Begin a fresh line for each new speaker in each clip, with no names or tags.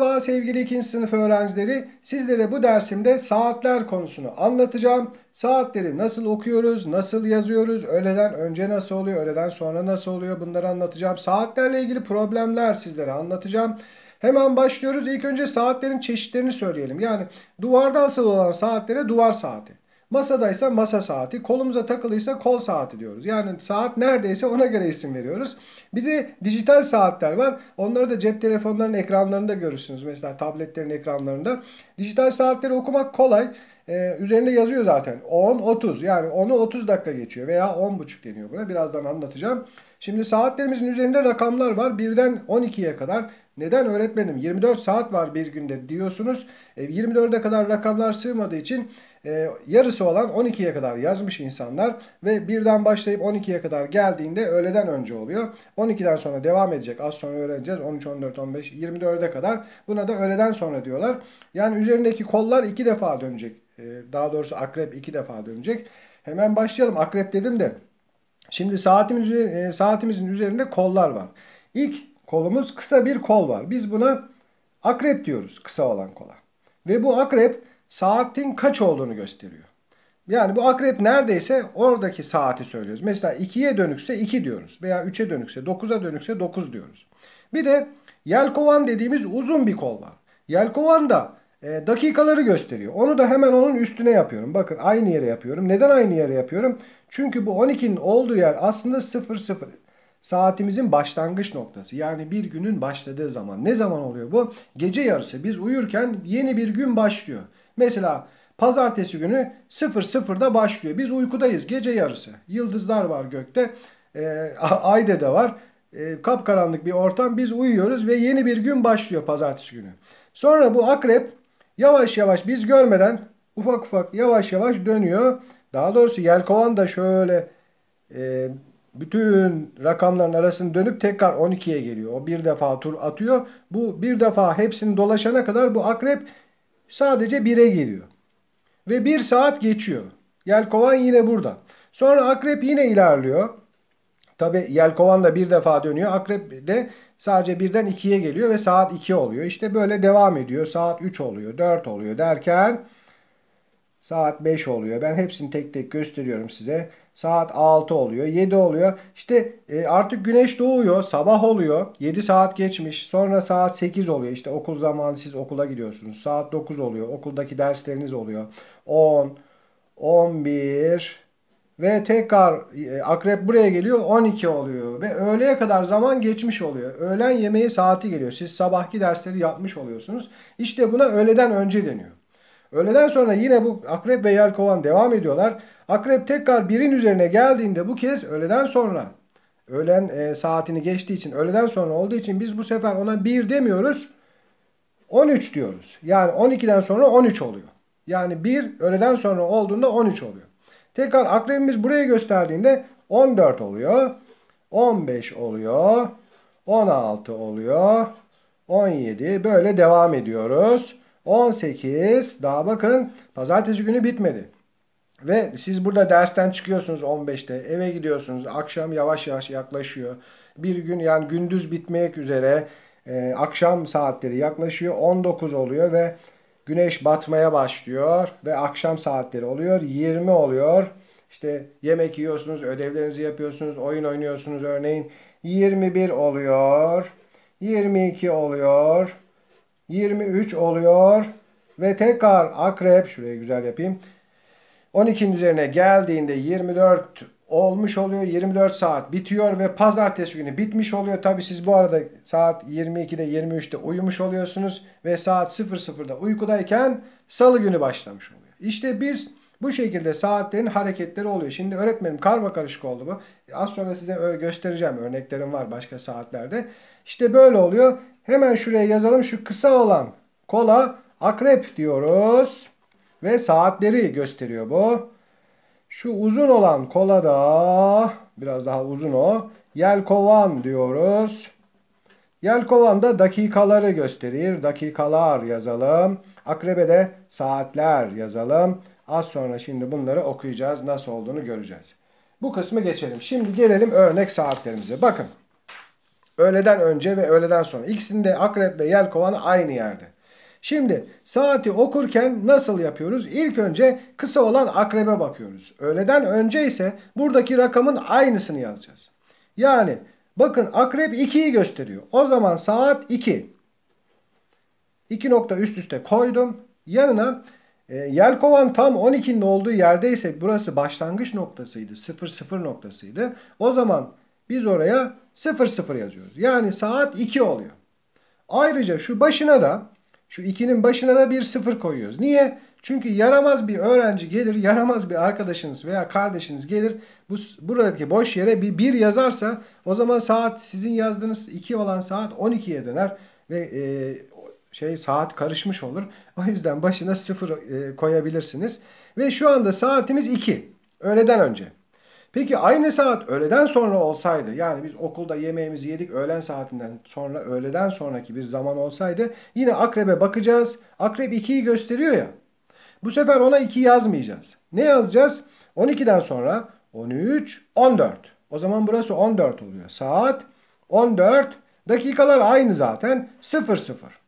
Merhaba sevgili 2. sınıf öğrencileri. Sizlere bu dersimde saatler konusunu anlatacağım. Saatleri nasıl okuyoruz, nasıl yazıyoruz, öğleden önce nasıl oluyor, öğleden sonra nasıl oluyor bunları anlatacağım. Saatlerle ilgili problemler sizlere anlatacağım. Hemen başlıyoruz. İlk önce saatlerin çeşitlerini söyleyelim. Yani duvarda asılı olan saatlere duvar saati. Masadaysa masa saati, kolumuza takılıysa kol saati diyoruz. Yani saat neredeyse ona göre isim veriyoruz. Bir de dijital saatler var. Onları da cep telefonlarının ekranlarında görürsünüz. Mesela tabletlerin ekranlarında. Dijital saatleri okumak kolay. Ee, üzerinde yazıyor zaten. 10-30 yani 10'u 30 dakika geçiyor veya 10.30 deniyor buna. Birazdan anlatacağım. Şimdi saatlerimizin üzerinde rakamlar var. 1'den 12'ye kadar. Neden öğretmenim 24 saat var bir günde diyorsunuz. E, 24'e kadar rakamlar sığmadığı için e, yarısı olan 12'ye kadar yazmış insanlar ve birden başlayıp 12'ye kadar geldiğinde öğleden önce oluyor. 12'den sonra devam edecek. Az sonra öğreneceğiz. 13, 14, 15, 24'e kadar. Buna da öğleden sonra diyorlar. Yani üzerindeki kollar iki defa dönecek. E, daha doğrusu akrep iki defa dönecek. Hemen başlayalım. Akrep dedim de. Şimdi saatimiz, e, saatimizin üzerinde kollar var. İlk kolumuz kısa bir kol var. Biz buna akrep diyoruz kısa olan kola. Ve bu akrep saatin kaç olduğunu gösteriyor. Yani bu akrep neredeyse oradaki saati söylüyoruz. Mesela 2'ye dönükse 2 diyoruz. Veya 3'e dönükse 9'a dönükse 9 diyoruz. Bir de yelkovan dediğimiz uzun bir kol var. Yelkovan da e, dakikaları gösteriyor. Onu da hemen onun üstüne yapıyorum. Bakın aynı yere yapıyorum. Neden aynı yere yapıyorum? Çünkü bu 12'nin olduğu yer aslında 00. Saatimizin başlangıç noktası. Yani bir günün başladığı zaman. Ne zaman oluyor bu? Gece yarısı. Biz uyurken yeni bir gün başlıyor. Mesela pazartesi günü 00'da başlıyor. Biz uykudayız gece yarısı. Yıldızlar var gökte. E, Ay'de de var. E, kapkaranlık bir ortam. Biz uyuyoruz ve yeni bir gün başlıyor pazartesi günü. Sonra bu akrep yavaş yavaş biz görmeden ufak ufak yavaş yavaş dönüyor. Daha doğrusu yelkovan da şöyle e, bütün rakamların arasını dönüp tekrar 12'ye geliyor. O bir defa tur atıyor. Bu bir defa hepsini dolaşana kadar bu akrep Sadece 1'e geliyor. Ve 1 saat geçiyor. Yelkovan yine burada. Sonra akrep yine ilerliyor. Tabi yelkovan da bir defa dönüyor. Akrep de sadece birden ikiye geliyor ve saat 2 oluyor. İşte böyle devam ediyor. Saat 3 oluyor, 4 oluyor derken Saat 5 oluyor. Ben hepsini tek tek gösteriyorum size. Saat 6 oluyor. 7 oluyor. İşte e, artık güneş doğuyor. Sabah oluyor. 7 saat geçmiş. Sonra saat 8 oluyor. İşte okul zamanı siz okula gidiyorsunuz. Saat 9 oluyor. Okuldaki dersleriniz oluyor. 10, 11 ve tekrar e, akrep buraya geliyor 12 oluyor ve öğleye kadar zaman geçmiş oluyor. Öğlen yemeği saati geliyor. Siz sabahki dersleri yapmış oluyorsunuz. İşte buna öğleden önce deniyor. Öğleden sonra yine bu akrep ve yelkovan devam ediyorlar. Akrep tekrar birin üzerine geldiğinde bu kez öğleden sonra öğlen e, saatini geçtiği için öğleden sonra olduğu için biz bu sefer ona bir demiyoruz. 13 diyoruz. Yani 12'den sonra 13 oluyor. Yani bir öğleden sonra olduğunda 13 oluyor. Tekrar akrebimiz buraya gösterdiğinde 14 oluyor. 15 oluyor. 16 oluyor. 17 böyle devam ediyoruz. 18 daha bakın pazartesi günü bitmedi. Ve siz burada dersten çıkıyorsunuz 15'te eve gidiyorsunuz akşam yavaş yavaş yaklaşıyor. Bir gün yani gündüz bitmek üzere e, akşam saatleri yaklaşıyor 19 oluyor ve güneş batmaya başlıyor ve akşam saatleri oluyor 20 oluyor. İşte yemek yiyorsunuz, ödevlerinizi yapıyorsunuz, oyun oynuyorsunuz örneğin. 21 oluyor. 22 oluyor. 23 oluyor. Ve tekrar akrep şuraya güzel yapayım. 12'nin üzerine geldiğinde 24 olmuş oluyor. 24 saat bitiyor ve pazartesi günü bitmiş oluyor. Tabi siz bu arada saat 22'de 23'te uyumuş oluyorsunuz ve saat 00'da uykudayken salı günü başlamış oluyor. İşte biz bu şekilde saatlerin hareketleri oluyor. Şimdi öğretmenim karma karışık oldu bu. Az sonra size göstereceğim örneklerim var başka saatlerde. İşte böyle oluyor. Hemen şuraya yazalım şu kısa olan kola akrep diyoruz. Ve saatleri gösteriyor bu. Şu uzun olan kola da biraz daha uzun o. Yelkovan diyoruz. Yelkovan da dakikaları gösterir. Dakikalar yazalım. Akrebe de saatler yazalım. Az sonra şimdi bunları okuyacağız. Nasıl olduğunu göreceğiz. Bu kısmı geçelim. Şimdi gelelim örnek saatlerimize. Bakın. Öğleden önce ve öğleden sonra. İkisinde akrep ve yelkovanı aynı yerde. Şimdi saati okurken nasıl yapıyoruz? İlk önce kısa olan akrebe bakıyoruz. Öğleden önce ise buradaki rakamın aynısını yazacağız. Yani bakın akrep 2'yi gösteriyor. O zaman saat 2. 2 nokta üst üste koydum. Yanına e, kovan tam 12'nin olduğu yerde ise burası başlangıç noktasıydı. 00 noktasıydı. O zaman biz oraya 00 yazıyoruz. Yani saat 2 oluyor. Ayrıca şu başına da şu 2'nin başına da bir 0 koyuyoruz. Niye? Çünkü yaramaz bir öğrenci gelir, yaramaz bir arkadaşınız veya kardeşiniz gelir. Bu buradaki boş yere bir 1 yazarsa o zaman saat sizin yazdığınız 2 olan saat 12'ye döner ve e, şey saat karışmış olur. O yüzden başına 0 e, koyabilirsiniz. Ve şu anda saatimiz 2. Öğleden önce. Peki aynı saat öğleden sonra olsaydı yani biz okulda yemeğimizi yedik öğlen saatinden sonra öğleden sonraki bir zaman olsaydı yine akrebe bakacağız. Akrep 2'yi gösteriyor ya. Bu sefer ona 2 yazmayacağız. Ne yazacağız? 12'den sonra 13, 14. O zaman burası 14 oluyor. Saat 14. Dakikalar aynı zaten. 0 0.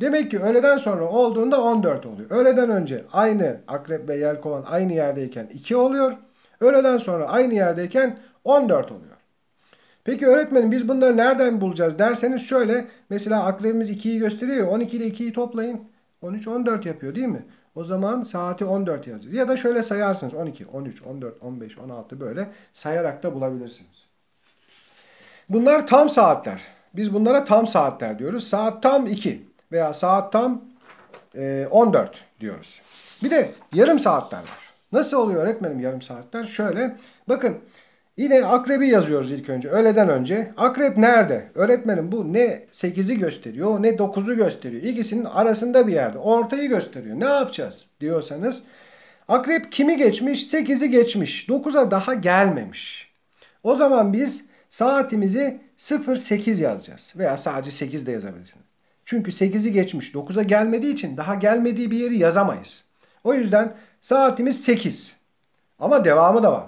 Demek ki öğleden sonra olduğunda 14 oluyor. Öğleden önce aynı akrep ve yelkovan aynı yerdeyken 2 oluyor. Öğleden sonra aynı yerdeyken 14 oluyor. Peki öğretmenim biz bunları nereden bulacağız derseniz şöyle. Mesela akrabimiz 2'yi gösteriyor. 12 ile 2'yi toplayın. 13, 14 yapıyor değil mi? O zaman saati 14 yazıyor. Ya da şöyle sayarsınız. 12, 13, 14, 15, 16 böyle sayarak da bulabilirsiniz. Bunlar tam saatler. Biz bunlara tam saatler diyoruz. Saat tam 2 veya saat tam 14 e, diyoruz. Bir de yarım saatler var. Nasıl oluyor öğretmenim yarım saatler? Şöyle bakın yine akrebi yazıyoruz ilk önce öğleden önce. Akrep nerede? Öğretmenim bu ne 8'i gösteriyor ne 9'u gösteriyor. İkisinin arasında bir yerde ortayı gösteriyor. Ne yapacağız diyorsanız akrep kimi geçmiş? 8'i geçmiş 9'a daha gelmemiş. O zaman biz saatimizi 08 yazacağız veya sadece 8 de yazabilirsiniz. Çünkü 8'i geçmiş 9'a gelmediği için daha gelmediği bir yeri yazamayız. O yüzden Saatimiz 8. Ama devamı da var.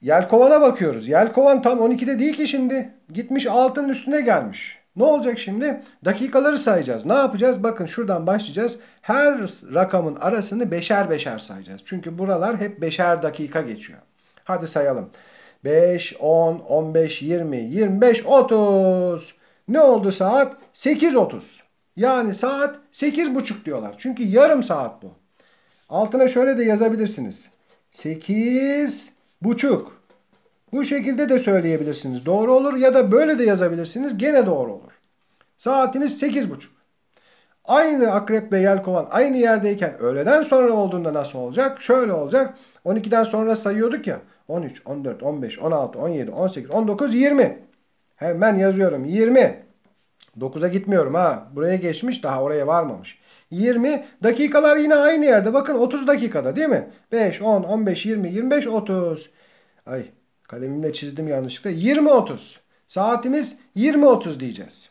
Yelkovan'a bakıyoruz. Yelkovan tam 12'de değil ki şimdi. Gitmiş altının üstüne gelmiş. Ne olacak şimdi? Dakikaları sayacağız. Ne yapacağız? Bakın şuradan başlayacağız. Her rakamın arasını beşer beşer sayacağız. Çünkü buralar hep beşer dakika geçiyor. Hadi sayalım. 5, 10, 15, 20, 25, 30. Ne oldu saat? 8.30. Yani saat 8.30 diyorlar. Çünkü yarım saat bu. Altına şöyle de yazabilirsiniz. 8 buçuk. Bu şekilde de söyleyebilirsiniz. Doğru olur ya da böyle de yazabilirsiniz. Gene doğru olur. Saatimiz 8 buçuk. Aynı akrep ve yelkovan aynı yerdeyken öğleden sonra olduğunda nasıl olacak? Şöyle olacak. 12'den sonra sayıyorduk ya. 13, 14, 15, 16, 17, 18, 19, 20. Hemen yazıyorum. 20. 9'a gitmiyorum ha. Buraya geçmiş daha oraya varmamış. 20. Dakikalar yine aynı yerde. Bakın 30 dakikada değil mi? 5, 10, 15, 20, 25, 30. Ay kalemimle çizdim yanlışlıkla. 20, 30. Saatimiz 20, 30 diyeceğiz.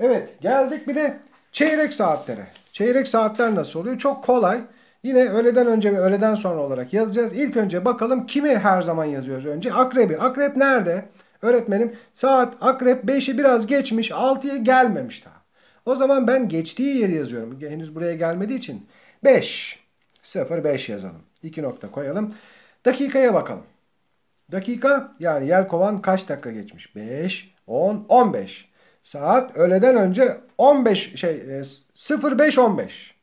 Evet geldik bir de çeyrek saatlere. Çeyrek saatler nasıl oluyor? Çok kolay. Yine öğleden önce ve öğleden sonra olarak yazacağız. İlk önce bakalım kimi her zaman yazıyoruz önce? Akrebi. Akrep nerede? Öğretmenim saat akrep 5'i biraz geçmiş 6'ya gelmemiş daha. O zaman ben geçtiği yeri yazıyorum. Henüz buraya gelmediği için. 5. 0, 5 yazalım. 2 nokta koyalım. Dakikaya bakalım. Dakika yani yer kovan kaç dakika geçmiş? 5, 10, 15. Saat öğleden önce 15 şey 05 e, 15.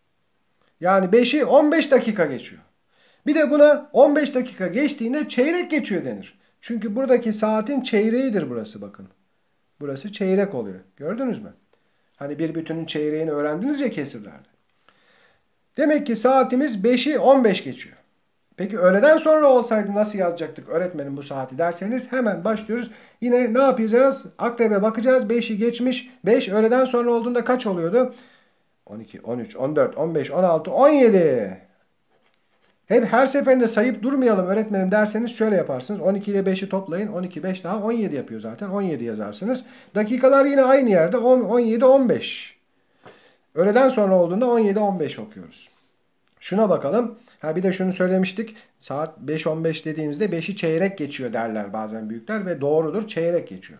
Yani 5'i 15 dakika geçiyor. Bir de buna 15 dakika geçtiğinde çeyrek geçiyor denir. Çünkü buradaki saatin çeyreğidir burası bakın. Burası çeyrek oluyor. Gördünüz mü? Hani bir bütünün çeyreğini öğrendiniz ya kesirlerde. Demek ki saatimiz 5'i 15 geçiyor. Peki öğleden sonra olsaydı nasıl yazacaktık öğretmenin bu saati derseniz hemen başlıyoruz. Yine ne yapacağız? Akrebe bakacağız. 5'i geçmiş. 5 öğleden sonra olduğunda kaç oluyordu? 12, 13, 14, 15, 16, 17. Hep her seferinde sayıp durmayalım öğretmenim derseniz şöyle yaparsınız. 12 ile 5'i toplayın. 12 5 daha 17 yapıyor zaten. 17 yazarsınız. Dakikalar yine aynı yerde. 10, 17 15. Öğleden sonra olduğunda 17 15 okuyoruz. Şuna bakalım. Ha bir de şunu söylemiştik. Saat 5 15 dediğinizde 5'i çeyrek geçiyor derler bazen büyükler ve doğrudur çeyrek geçiyor.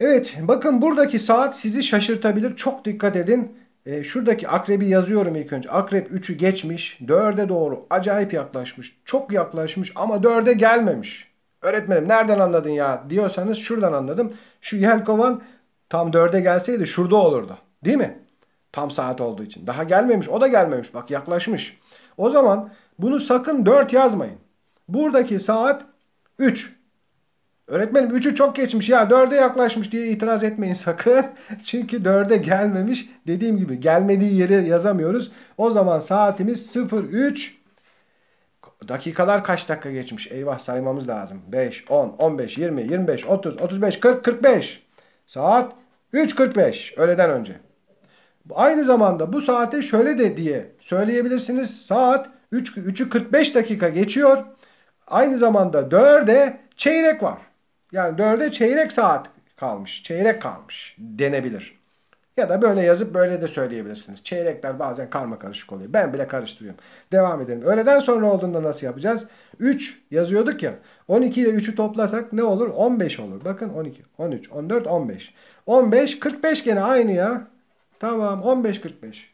Evet bakın buradaki saat sizi şaşırtabilir. Çok dikkat edin. E, şuradaki akrebi yazıyorum ilk önce. Akrep 3'ü geçmiş. 4'e doğru acayip yaklaşmış. Çok yaklaşmış ama 4'e gelmemiş. Öğretmenim nereden anladın ya diyorsanız şuradan anladım. Şu yelkovan tam 4'e gelseydi şurada olurdu. Değil mi? Tam saat olduğu için. Daha gelmemiş. O da gelmemiş. Bak yaklaşmış. O zaman bunu sakın 4 yazmayın. Buradaki saat 3. Öğretmenim 3'ü çok geçmiş ya 4'e yaklaşmış diye itiraz etmeyin sakın. Çünkü 4'e gelmemiş. Dediğim gibi gelmediği yeri yazamıyoruz. O zaman saatimiz 03. Dakikalar kaç dakika geçmiş? Eyvah saymamız lazım. 5, 10, 15, 20, 25, 30, 35, 40, 45. Saat 3.45 öğleden önce. Aynı zamanda bu saate şöyle de diye söyleyebilirsiniz. Saat 3, 3'ü 45 dakika geçiyor. Aynı zamanda 4'e çeyrek var. Yani dörde çeyrek saat kalmış. Çeyrek kalmış denebilir. Ya da böyle yazıp böyle de söyleyebilirsiniz. Çeyrekler bazen karma karışık oluyor. Ben bile karıştırıyorum. Devam edelim. Öğleden sonra olduğunda nasıl yapacağız? 3 yazıyorduk ya. 12 ile 3'ü toplasak ne olur? 15 olur. Bakın 12, 13, 14, 15. 15, 45 gene aynı ya. Tamam 15, 45.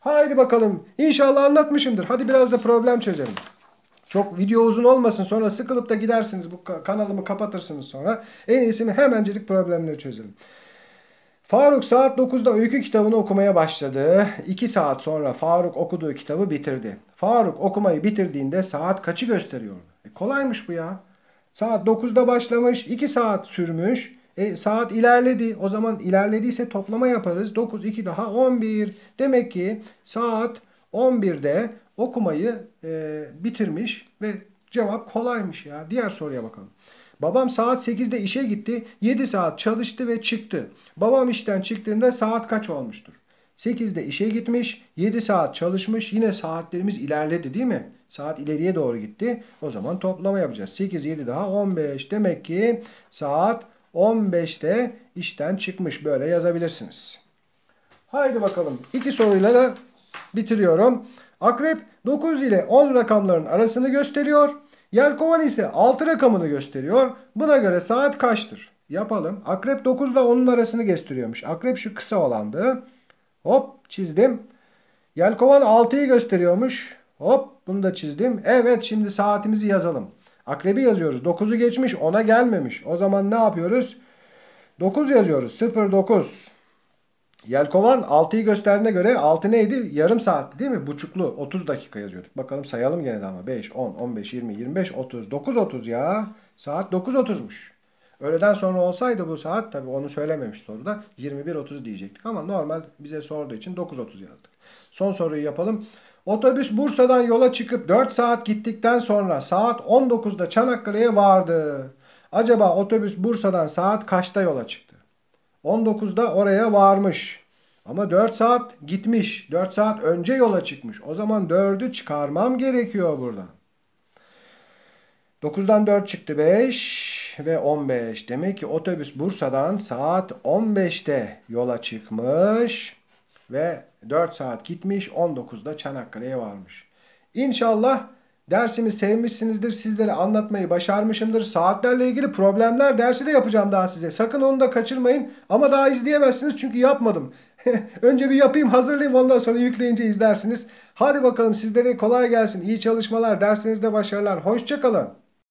Haydi bakalım. İnşallah anlatmışımdır. Hadi biraz da problem çözelim. Çok video uzun olmasın sonra sıkılıp da gidersiniz bu kanalımı kapatırsınız sonra. En iyisi mi hemencecik problemleri çözelim. Faruk saat 9'da öykü kitabını okumaya başladı. 2 saat sonra Faruk okuduğu kitabı bitirdi. Faruk okumayı bitirdiğinde saat kaçı gösteriyordu? E kolaymış bu ya. Saat 9'da başlamış 2 saat sürmüş. E, saat ilerledi. O zaman ilerlediyse toplama yaparız. 9, 2 daha 11. Demek ki saat 11'de okumayı e, bitirmiş ve cevap kolaymış ya. Diğer soruya bakalım. Babam saat 8'de işe gitti. 7 saat çalıştı ve çıktı. Babam işten çıktığında saat kaç olmuştur? 8'de işe gitmiş, 7 saat çalışmış. Yine saatlerimiz ilerledi değil mi? Saat ileriye doğru gitti. O zaman toplama yapacağız. 8, 7 daha 15. Demek ki saat 15'te işten çıkmış. Böyle yazabilirsiniz. Haydi bakalım. İki soruyla da bitiriyorum. Akrep 9 ile 10 rakamların arasını gösteriyor. Yelkovan ise 6 rakamını gösteriyor. Buna göre saat kaçtır? Yapalım. Akrep 9 ile 10'un arasını gösteriyormuş. Akrep şu kısa olandı. Hop çizdim. Yelkovan 6'yı gösteriyormuş. Hop bunu da çizdim. Evet şimdi saatimizi yazalım. Akrebi yazıyoruz. 9'u geçmiş 10'a gelmemiş. O zaman ne yapıyoruz? 9 yazıyoruz. 0 9. Yelkovan 6'yı gösterdiğine göre 6 neydi? Yarım saatti değil mi? Buçuklu. 30 dakika yazıyorduk. Bakalım sayalım gene de ama. 5, 10, 15, 20, 25, 30. 9, 30 ya. Saat 9.30'muş. Öğleden sonra olsaydı bu saat tabii onu söylememiş soruda 21.30 diyecektik ama normal bize sorduğu için 9.30 yazdık. Son soruyu yapalım. Otobüs Bursa'dan yola çıkıp 4 saat gittikten sonra saat 19'da Çanakkale'ye vardı. Acaba otobüs Bursa'dan saat kaçta yola çıktı? 19'da oraya varmış. Ama 4 saat gitmiş. 4 saat önce yola çıkmış. O zaman 4'ü çıkarmam gerekiyor buradan. 9'dan 4 çıktı 5 ve 15. Demek ki otobüs Bursa'dan saat 15'te yola çıkmış ve 4 saat gitmiş 19'da Çanakkale'ye varmış. İnşallah Dersimi sevmişsinizdir. Sizlere anlatmayı başarmışımdır. Saatlerle ilgili problemler dersi de yapacağım daha size. Sakın onu da kaçırmayın. Ama daha izleyemezsiniz çünkü yapmadım. Önce bir yapayım hazırlayayım ondan sonra yükleyince izlersiniz. Hadi bakalım sizlere kolay gelsin. İyi çalışmalar. Dersinizde başarılar. Hoşçakalın.